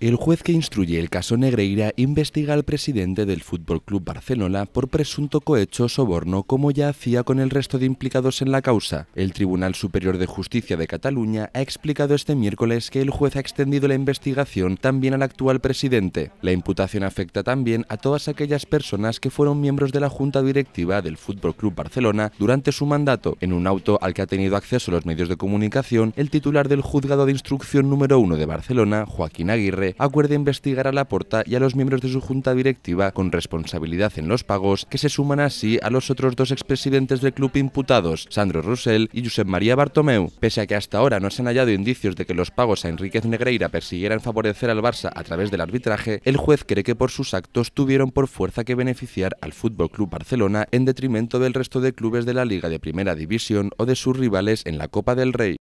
El juez que instruye el caso Negreira investiga al presidente del Fútbol Club Barcelona por presunto cohecho o soborno, como ya hacía con el resto de implicados en la causa. El Tribunal Superior de Justicia de Cataluña ha explicado este miércoles que el juez ha extendido la investigación también al actual presidente. La imputación afecta también a todas aquellas personas que fueron miembros de la junta directiva del Fútbol Club Barcelona durante su mandato. En un auto al que ha tenido acceso los medios de comunicación, el titular del juzgado de instrucción número 1 de Barcelona, Joaquín Aguirre, acuerde investigar a Laporta y a los miembros de su junta directiva con responsabilidad en los pagos, que se suman así a los otros dos expresidentes del club imputados, Sandro Russell y Josep María Bartomeu. Pese a que hasta ahora no se han hallado indicios de que los pagos a Enríquez Negreira persiguieran favorecer al Barça a través del arbitraje, el juez cree que por sus actos tuvieron por fuerza que beneficiar al Fútbol Club Barcelona en detrimento del resto de clubes de la Liga de Primera División o de sus rivales en la Copa del Rey.